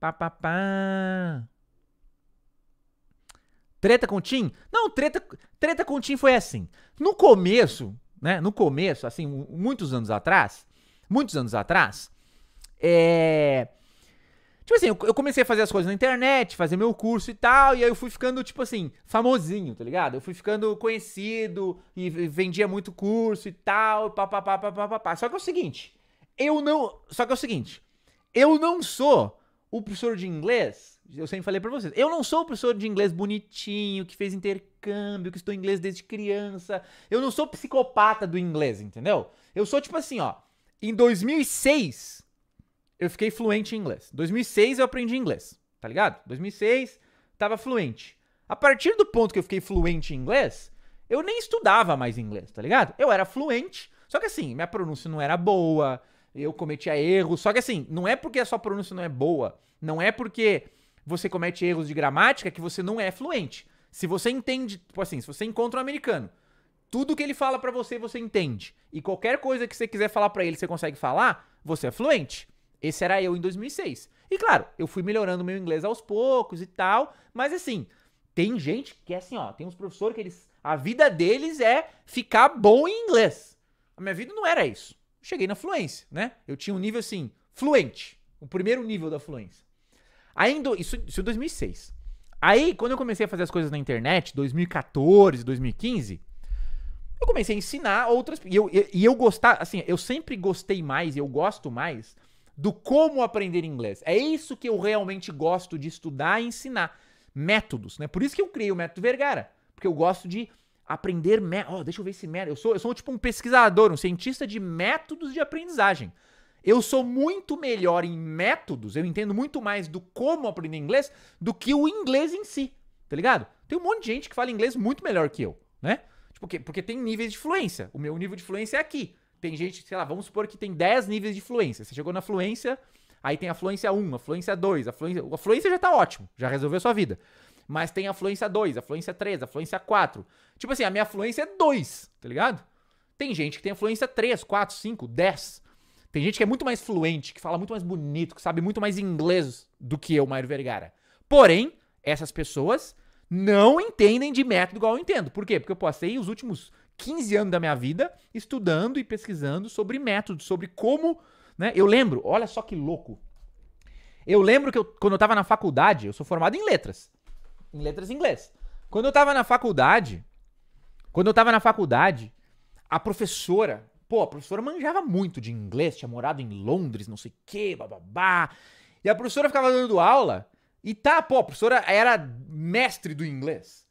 Pá, pá, pá. Treta com o Tim? Não, treta, treta com o Tim foi assim. No começo, né? No começo, assim, muitos anos atrás, muitos anos atrás, é. Tipo assim, eu comecei a fazer as coisas na internet, fazer meu curso e tal, e aí eu fui ficando, tipo assim, famosinho, tá ligado? Eu fui ficando conhecido e vendia muito curso e tal, papapá, papapá. Só que é o seguinte, eu não. Só que é o seguinte, eu não sou o professor de inglês, eu sempre falei para vocês, eu não sou o professor de inglês bonitinho, que fez intercâmbio, que estudou inglês desde criança. Eu não sou psicopata do inglês, entendeu? Eu sou tipo assim, ó. Em 2006, eu fiquei fluente em inglês. 2006 eu aprendi inglês, tá ligado? 2006, tava fluente. A partir do ponto que eu fiquei fluente em inglês, eu nem estudava mais inglês, tá ligado? Eu era fluente, só que assim, minha pronúncia não era boa, eu cometia erros. Só que assim, não é porque a sua pronúncia não é boa, não é porque você comete erros de gramática que você não é fluente. Se você entende, tipo assim, se você encontra um americano, tudo que ele fala para você, você entende. E qualquer coisa que você quiser falar para ele, você consegue falar, você é fluente. Esse era eu em 2006. E claro, eu fui melhorando meu inglês aos poucos e tal, mas assim, tem gente que é assim, ó, tem uns professores que eles a vida deles é ficar bom em inglês. A minha vida não era isso cheguei na fluência, né? Eu tinha um nível assim, fluente, o primeiro nível da fluência. Aí isso, isso em 2006. Aí, quando eu comecei a fazer as coisas na internet, 2014, 2015, eu comecei a ensinar outras. E eu, e eu gostar, assim, eu sempre gostei mais, eu gosto mais do como aprender inglês. É isso que eu realmente gosto de estudar e ensinar. Métodos, né? Por isso que eu criei o método Vergara. Porque eu gosto de aprender. Ó, oh, deixa eu ver esse método. Eu sou, eu sou tipo um pesquisador, um cientista de métodos de aprendizagem. Eu sou muito melhor em métodos, eu entendo muito mais do como aprender inglês do que o inglês em si, tá ligado? Tem um monte de gente que fala inglês muito melhor que eu, né? Tipo, porque, porque tem níveis de fluência. O meu nível de fluência é aqui. Tem gente, sei lá, vamos supor que tem 10 níveis de fluência. Você chegou na fluência, aí tem a fluência 1, a fluência 2, a fluência. A fluência já tá ótimo, já resolveu a sua vida. Mas tem afluência 2, afluência 3, afluência 4. Tipo assim, a minha afluência é 2, tá ligado? Tem gente que tem afluência 3, 4, 5, 10. Tem gente que é muito mais fluente, que fala muito mais bonito, que sabe muito mais inglês do que eu, Mário Vergara. Porém, essas pessoas não entendem de método igual eu entendo. Por quê? Porque eu passei os últimos 15 anos da minha vida estudando e pesquisando sobre métodos, sobre como. Né? Eu lembro, olha só que louco. Eu lembro que eu, quando eu tava na faculdade, eu sou formado em letras em letras em inglês. Quando eu tava na faculdade, quando eu tava na faculdade, a professora, pô, a professora manjava muito de inglês, tinha morado em Londres, não sei o quê, bababá. E a professora ficava dando aula e tá, pô, a professora era mestre do inglês.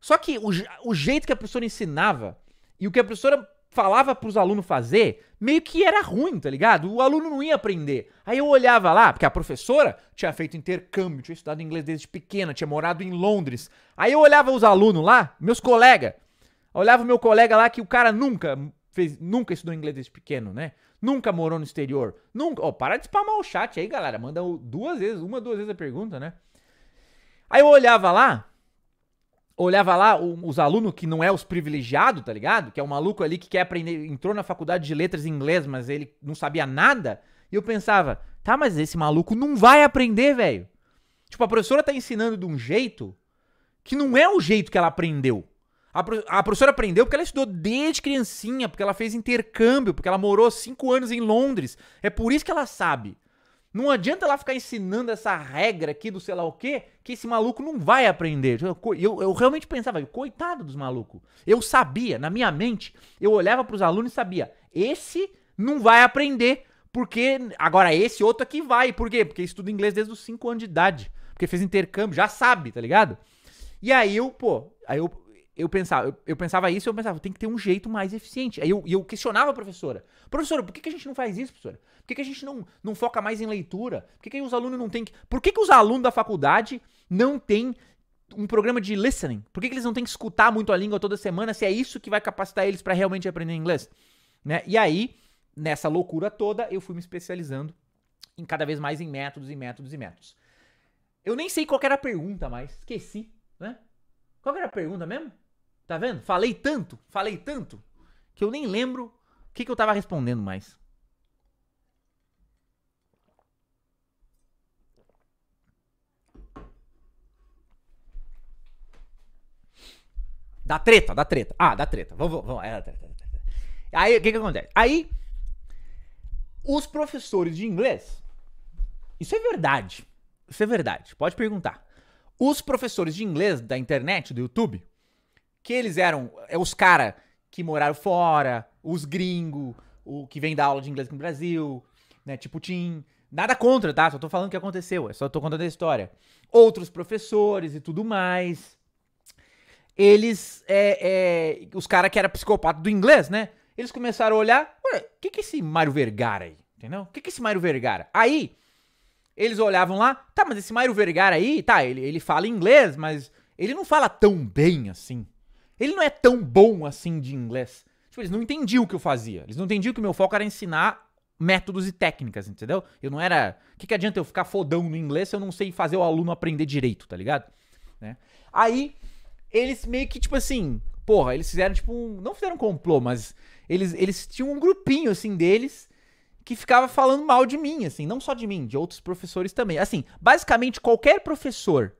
Só que o, o jeito que a professora ensinava e o que a professora falava para os alunos fazer, meio que era ruim, tá ligado? O aluno não ia aprender. Aí eu olhava lá, porque a professora tinha feito intercâmbio, tinha estudado inglês desde pequena, tinha morado em Londres. Aí eu olhava os alunos lá, meus colegas. Olhava o meu colega lá que o cara nunca fez, nunca estudou inglês desde pequeno, né? Nunca morou no exterior. Nunca, ó, oh, para de spamar o chat aí, galera. Manda duas vezes, uma duas vezes a pergunta, né? Aí eu olhava lá, olhava lá os alunos que não é os privilegiados, tá ligado? Que é o um maluco ali que quer aprender, entrou na faculdade de letras em inglês, mas ele não sabia nada. E eu pensava, tá, mas esse maluco não vai aprender, velho. Tipo, a professora tá ensinando de um jeito que não é o jeito que ela aprendeu. a professora aprendeu porque ela estudou desde criancinha, porque ela fez intercâmbio, porque ela morou cinco anos em Londres. É por isso que ela sabe. Não adianta ela ficar ensinando essa regra aqui do sei lá o quê, que esse maluco não vai aprender. Eu, eu, eu realmente pensava, coitado dos malucos. Eu sabia, na minha mente, eu olhava para os alunos e sabia, esse não vai aprender, porque agora esse outro aqui vai. Por quê? Porque estuda inglês desde os 5 anos de idade. Porque fez intercâmbio, já sabe, tá ligado? E aí eu, pô, aí eu eu pensava, eu, eu, pensava isso, eu pensava, tem que ter um jeito mais eficiente. Aí eu, eu questionava a professora. Professora, por que, que a gente não faz isso, professora? Por que, que a gente não, não foca mais em leitura? Por que, que os alunos não têm que... Por que, que os alunos da faculdade não têm um programa de listening? Por que, que eles não têm que escutar muito a língua toda semana se é isso que vai capacitar eles para realmente aprender inglês? Né? E aí, nessa loucura toda, eu fui me especializando em cada vez mais em métodos e métodos e métodos. Eu nem sei qual era a pergunta, mas esqueci, né? Qual era a pergunta mesmo? Tá vendo? Falei tanto, falei tanto, que eu nem lembro o que, que eu tava respondendo mais. Da treta, da treta. Ah, da treta. Vamos, vamos. É treta, treta. Aí, o que que acontece? Aí, os professores de inglês. Isso é verdade. Isso é verdade. Pode perguntar. Os professores de inglês da internet, do YouTube, que eles eram é os caras que moraram fora, os gringos, o que vem dar aula de inglês no Brasil, né? Tipo Tim. Nada contra, tá? Só tô falando o que aconteceu, é só tô contando a história. Outros professores e tudo mais. Eles. É, é, os caras que era psicopata do inglês, né? Eles começaram a olhar. o que, que é esse Mário Vergara aí? Entendeu? O que, que é esse Mário Vergara? Aí, eles olhavam lá, tá, mas esse Mário Vergara aí, tá, ele, ele fala inglês, mas ele não fala tão bem assim. Ele não é tão bom assim de inglês. Tipo, eles não entendiam o que eu fazia. Eles não entendiam que o meu foco era ensinar métodos e técnicas, entendeu? Eu não era. O que, que adianta eu ficar fodão no inglês se eu não sei fazer o aluno aprender direito, tá ligado? Né? Aí, eles meio que, tipo assim. Porra, eles fizeram, tipo, um... não fizeram um complô, mas eles, eles tinham um grupinho, assim, deles que ficava falando mal de mim, assim, não só de mim, de outros professores também. Assim, basicamente qualquer professor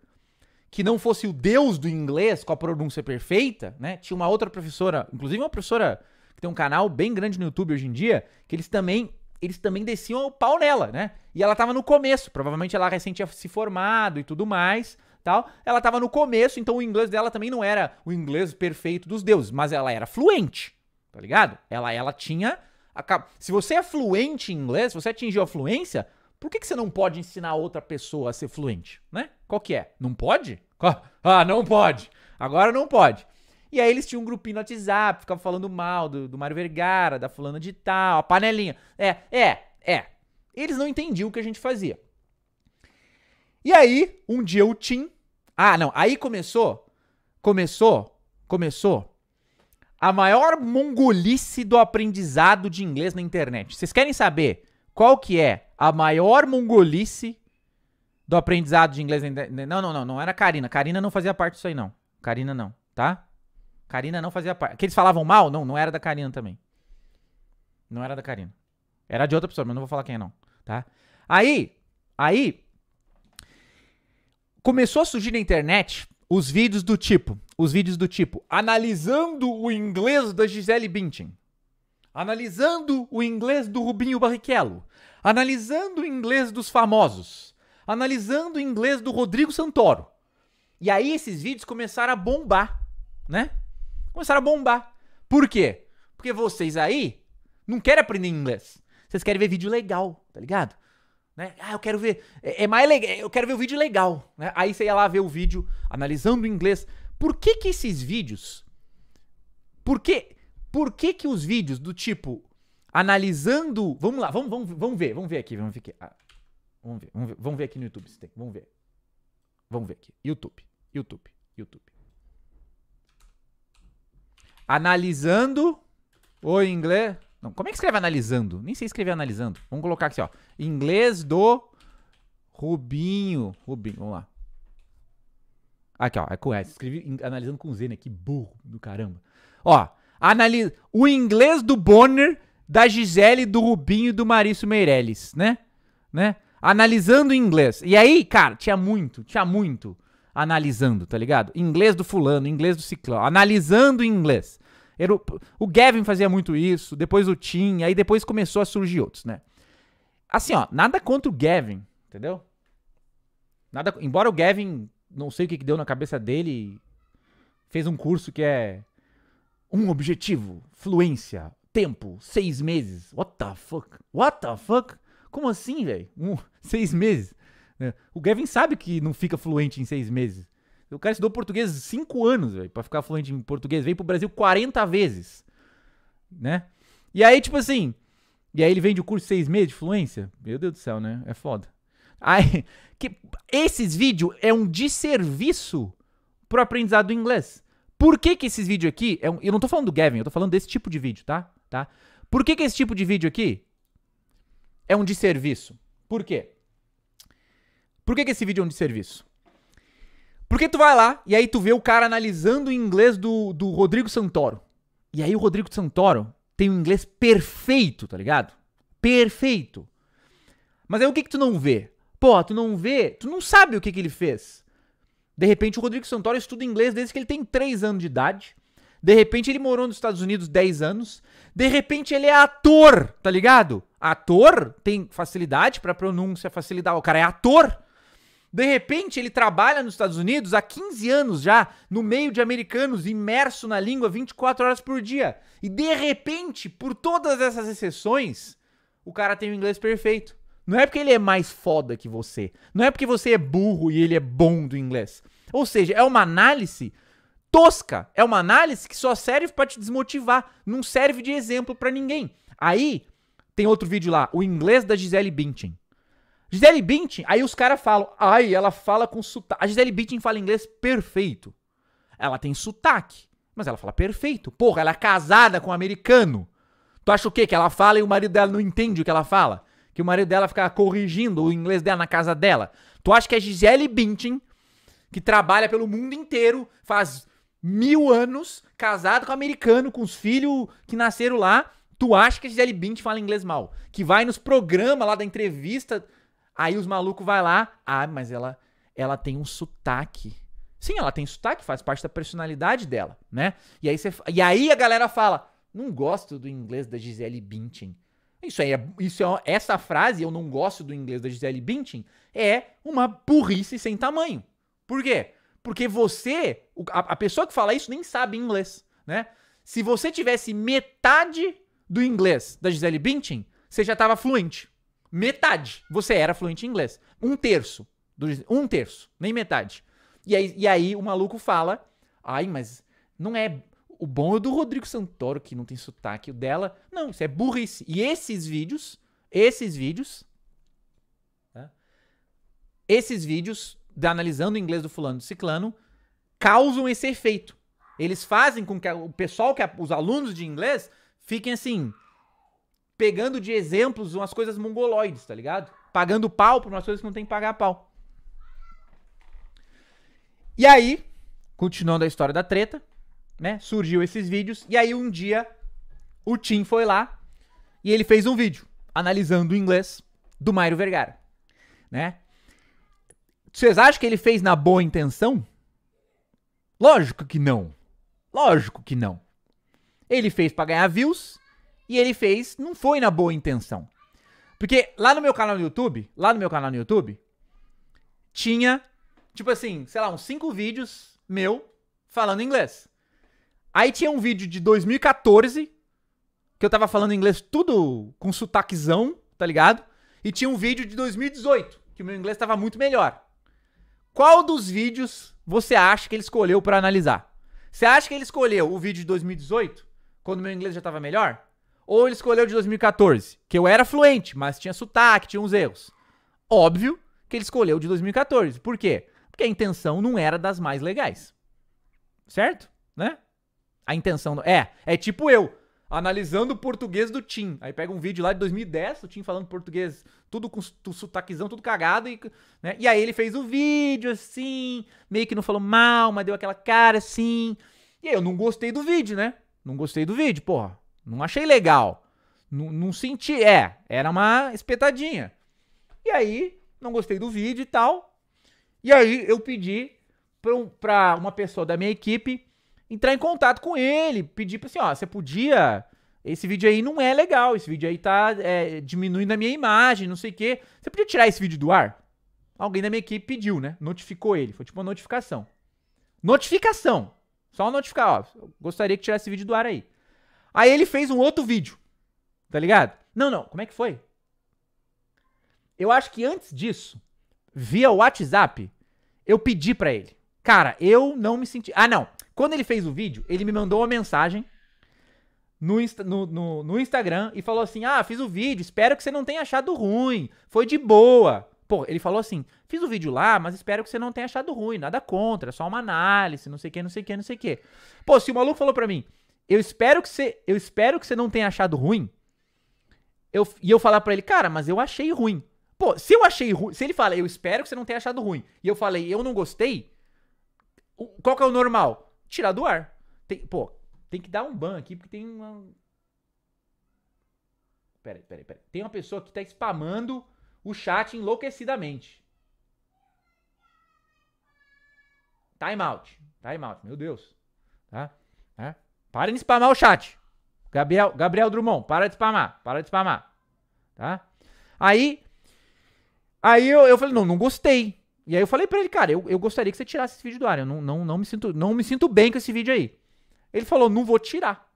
que não fosse o deus do inglês com a pronúncia perfeita, né? Tinha uma outra professora, inclusive uma professora que tem um canal bem grande no YouTube hoje em dia, que eles também eles também desciam o pau nela, né? E ela tava no começo, provavelmente ela recém tinha se formado e tudo mais, tal. Ela tava no começo, então o inglês dela também não era o inglês perfeito dos deuses, mas ela era fluente, tá ligado? Ela ela tinha se você é fluente em inglês, se você atingiu a fluência, por que, que você não pode ensinar outra pessoa a ser fluente, né? Qual que é? Não pode? Ah, não pode. Agora não pode. E aí eles tinham um grupinho no WhatsApp, ficavam falando mal do, do Mário Vergara, da fulana de tal, a panelinha. É, é, é. Eles não entendiam o que a gente fazia. E aí, um dia o Tim... Ah, não, aí começou, começou, começou a maior mongolice do aprendizado de inglês na internet. Vocês querem saber qual que é a maior mongolice do aprendizado de inglês. Não, não, não, não era Karina. Karina não fazia parte disso aí, não. Karina não, tá? Karina não fazia parte. Que eles falavam mal? Não, não era da Karina também. Não era da Karina. Era de outra pessoa, mas não vou falar quem é, não, tá? Aí, aí, começou a surgir na internet os vídeos do tipo, os vídeos do tipo, analisando o inglês da Gisele Bündchen, analisando o inglês do Rubinho Barrichello, analisando o inglês dos famosos, analisando o inglês do Rodrigo Santoro. E aí esses vídeos começaram a bombar, né? Começaram a bombar. Por quê? Porque vocês aí não querem aprender inglês. Vocês querem ver vídeo legal, tá ligado? Né? Ah, eu quero ver. É, é mais legal. Eu quero ver o vídeo legal. Né? Aí você ia lá ver o vídeo analisando o inglês. Por que que esses vídeos? Por que? Por que que os vídeos do tipo analisando. Vamos lá, vamos, vamos, vamos ver, vamos ver aqui, vamos ver aqui. Ah, vamos, ver, vamos ver, vamos ver aqui no YouTube se tem. Vamos ver. Vamos ver aqui. YouTube, YouTube, YouTube. Analisando o inglês. Não, como é que escreve analisando? Nem sei escrever analisando. Vamos colocar aqui, ó. Inglês do Rubinho. Rubinho, vamos lá. Aqui, ó. É com S. Escrevi analisando com Z, né? Que burro do caramba. Ó. Analis... O inglês do Bonner da Gisele, do Rubinho e do Marício Meirelles, né? Né? Analisando em inglês. E aí, cara, tinha muito, tinha muito analisando, tá ligado? Inglês do fulano, inglês do ciclão, analisando em inglês. Era o, o Gavin fazia muito isso, depois o Tim, aí depois começou a surgir outros, né? Assim, ó, nada contra o Gavin, entendeu? Nada, embora o Gavin, não sei o que, que deu na cabeça dele, fez um curso que é um objetivo, fluência, tempo? Seis meses? What the fuck? What the fuck? Como assim, velho? Um, seis meses. É, o Gavin sabe que não fica fluente em seis meses. O cara estudou português cinco anos, velho, pra ficar fluente em português. Veio pro Brasil 40 vezes, né? E aí, tipo assim... E aí ele vende o curso seis meses de fluência? Meu Deus do céu, né? É foda. Aí, que, esses vídeos é um desserviço pro aprendizado do inglês. Por que que esses vídeos aqui... É um, eu não tô falando do Gavin, eu tô falando desse tipo de vídeo, tá? tá? Por que, que esse tipo de vídeo aqui é um desserviço? Por quê? Por que, que esse vídeo é um desserviço? Porque tu vai lá e aí tu vê o cara analisando o inglês do, do Rodrigo Santoro. E aí o Rodrigo Santoro tem um inglês perfeito, tá ligado? Perfeito. Mas aí o que que tu não vê? Pô, tu não vê, tu não sabe o que que ele fez. De repente o Rodrigo Santoro estuda inglês desde que ele tem 3 anos de idade. De repente ele morou nos Estados Unidos 10 anos. De repente ele é ator, tá ligado? Ator tem facilidade para pronúncia, facilidade. O cara é ator. De repente, ele trabalha nos Estados Unidos há 15 anos já, no meio de americanos, imerso na língua 24 horas por dia. E de repente, por todas essas exceções, o cara tem o inglês perfeito. Não é porque ele é mais foda que você. Não é porque você é burro e ele é bom do inglês. Ou seja, é uma análise tosca. É uma análise que só serve para te desmotivar, não serve de exemplo para ninguém. Aí tem outro vídeo lá, o inglês da Gisele Bündchen. Gisele Bündchen, aí os caras falam, ai, ela fala com sotaque. A Gisele Bündchen fala inglês perfeito. Ela tem sotaque, mas ela fala perfeito. Porra, ela é casada com um americano. Tu acha o quê? Que ela fala e o marido dela não entende o que ela fala? Que o marido dela fica corrigindo o inglês dela na casa dela? Tu acha que a é Gisele Bündchen, que trabalha pelo mundo inteiro, faz mil anos, casado com um americano, com os filhos que nasceram lá. Tu acha que a Gisele Bint fala inglês mal? Que vai nos programas lá da entrevista, aí os malucos vai lá. Ah, mas ela, ela tem um sotaque. Sim, ela tem sotaque, faz parte da personalidade dela, né? E aí, você, e aí a galera fala: não gosto do inglês da Gisele Bündchen. Isso aí, é, isso é, essa frase, eu não gosto do inglês da Gisele Bündchen, é uma burrice sem tamanho. Por quê? Porque você, a, a pessoa que fala isso nem sabe inglês, né? Se você tivesse metade do inglês da Gisele Bündchen, você já estava fluente. Metade. Você era fluente em inglês. Um terço. Do, um terço. Nem metade. E aí, e aí o maluco fala: Ai, mas não é. O bom é do Rodrigo Santoro, que não tem sotaque, o dela. Não, isso é burrice. E esses vídeos, esses vídeos. Né? Esses vídeos analisando o inglês do fulano do ciclano, causam esse efeito. Eles fazem com que o pessoal, que os alunos de inglês, fiquem assim, pegando de exemplos umas coisas mongoloides, tá ligado? Pagando pau por umas coisas que não tem que pagar pau. E aí, continuando a história da treta, né? Surgiu esses vídeos. E aí, um dia, o Tim foi lá e ele fez um vídeo analisando o inglês do Mairo Vergara, né? Vocês acham que ele fez na boa intenção? Lógico que não. Lógico que não. Ele fez para ganhar views e ele fez não foi na boa intenção. Porque lá no meu canal no YouTube, lá no meu canal no YouTube, tinha tipo assim, sei lá, uns cinco vídeos meu falando inglês. Aí tinha um vídeo de 2014 que eu tava falando inglês tudo com sotaquezão, tá ligado? E tinha um vídeo de 2018 que o meu inglês tava muito melhor. Qual dos vídeos você acha que ele escolheu para analisar? Você acha que ele escolheu o vídeo de 2018, quando meu inglês já estava melhor? Ou ele escolheu de 2014, que eu era fluente, mas tinha sotaque, tinha uns erros? Óbvio que ele escolheu de 2014. Por quê? Porque a intenção não era das mais legais. Certo? Né? A intenção. É, é tipo eu, analisando o português do Tim. Aí pega um vídeo lá de 2010, o Tim falando português tudo com sotaquezão, tudo cagado. E, né? e aí ele fez o vídeo assim, meio que não falou mal, mas deu aquela cara assim. E aí eu não gostei do vídeo, né? Não gostei do vídeo, porra. Não achei legal. Não, não senti. É, era uma espetadinha. E aí, não gostei do vídeo e tal. E aí eu pedi pra, um, pra uma pessoa da minha equipe entrar em contato com ele, pedir pra assim, ó, você podia esse vídeo aí não é legal, esse vídeo aí tá é, diminuindo a minha imagem, não sei o quê. Você podia tirar esse vídeo do ar? Alguém da minha equipe pediu, né? Notificou ele, foi tipo uma notificação. Notificação! Só notificar, ó, gostaria que tirasse esse vídeo do ar aí. Aí ele fez um outro vídeo, tá ligado? Não, não, como é que foi? Eu acho que antes disso, via WhatsApp, eu pedi para ele. Cara, eu não me senti... Ah, não. Quando ele fez o vídeo, ele me mandou uma mensagem no, no, no, Instagram e falou assim: Ah, fiz o vídeo, espero que você não tenha achado ruim, foi de boa. Pô, ele falou assim: fiz o vídeo lá, mas espero que você não tenha achado ruim, nada contra, só uma análise, não sei o que, não sei o que, não sei o que. Pô, se o maluco falou pra mim, eu espero que você, eu espero que você não tenha achado ruim, eu, e eu falar pra ele, cara, mas eu achei ruim. Pô, se eu achei ruim, se ele fala, eu espero que você não tenha achado ruim, e eu falei, eu não gostei, qual que é o normal? Tirar do ar. Tem, pô, tem que dar um ban aqui, porque tem uma. Peraí, peraí, peraí. Tem uma pessoa que tá spamando o chat enlouquecidamente. Time out. Time out, meu Deus. Tá? É. Para de spamar o chat. Gabriel, Gabriel Drummond, para de spamar. Para de spamar. Tá? Aí. Aí eu, eu falei, não, não gostei. E aí eu falei pra ele, cara, eu, eu gostaria que você tirasse esse vídeo do ar. Eu não, não, não, me sinto, não me sinto bem com esse vídeo aí. Ele falou: não vou tirar.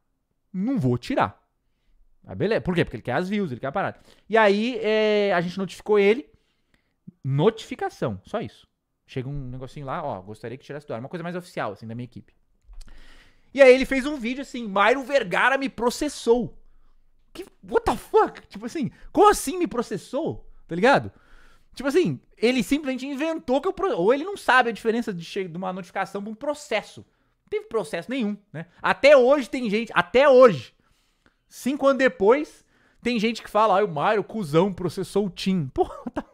Não vou tirar. Mas beleza. Por quê? Porque ele quer as views, ele quer a parada. E aí é, a gente notificou ele. Notificação, só isso. Chega um negocinho lá, ó, gostaria que tirasse do ar. Uma coisa mais oficial, assim, da minha equipe. E aí ele fez um vídeo assim, Mairo Vergara me processou. Que, what the fuck? Tipo assim, como assim me processou? Tá ligado? Tipo assim, ele simplesmente inventou que eu... Ou ele não sabe a diferença de, de uma notificação pra um processo teve processo nenhum, né? Até hoje tem gente, até hoje, cinco anos depois, tem gente que fala, ai, ah, o Mário, cuzão, processou o Tim. Pô, tá...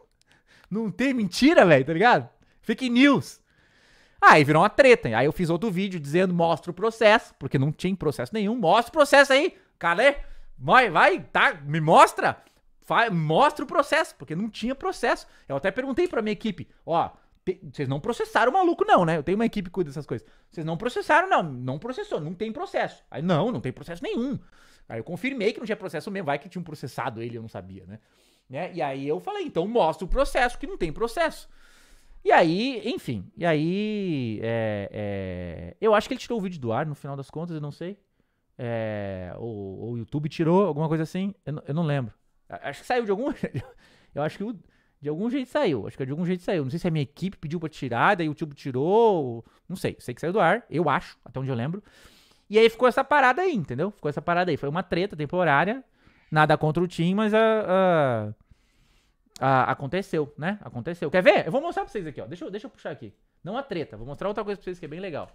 não tem mentira, velho, tá ligado? Fake news. Aí virou uma treta. Aí eu fiz outro vídeo dizendo, mostra o processo, porque não tinha processo nenhum. Mostra o processo aí, calé. Vai, vai, tá, me mostra. Vai, mostra o processo, porque não tinha processo. Eu até perguntei pra minha equipe, ó, vocês não processaram o maluco, não, né? Eu tenho uma equipe que cuida dessas coisas. Vocês não processaram, não. Não processou, não tem processo. Aí, não, não tem processo nenhum. Aí eu confirmei que não tinha processo mesmo. Vai que tinham processado ele, eu não sabia, né? né? E aí eu falei, então mostra o processo, que não tem processo. E aí, enfim, e aí. É, é, eu acho que ele tirou o vídeo do ar, no final das contas, eu não sei. É, ou, o YouTube tirou, alguma coisa assim. Eu, eu não lembro. Acho que saiu de algum. eu acho que o. De algum jeito saiu. Acho que de algum jeito saiu. Não sei se a minha equipe pediu pra tirar, daí o tubo tirou. Não sei. Sei que saiu do ar. Eu acho, até onde eu lembro. E aí ficou essa parada aí, entendeu? Ficou essa parada aí. Foi uma treta temporária. Nada contra o time, mas a, ah, a, ah, a, ah, aconteceu, né? Aconteceu. Quer ver? Eu vou mostrar pra vocês aqui, ó. Deixa deixa eu puxar aqui. Não a treta. Vou mostrar outra coisa pra vocês que é bem legal.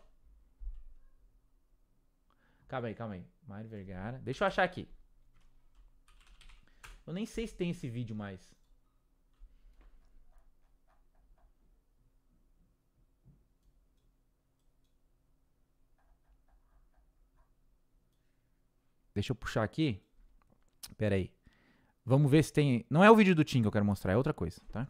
Calma aí, calma aí. Mário Vergara. Deixa eu achar aqui. Eu nem sei se tem esse vídeo mais. Deixa eu puxar aqui. Pera aí. Vamos ver se tem. Não é o vídeo do Tim que eu quero mostrar, é outra coisa, tá?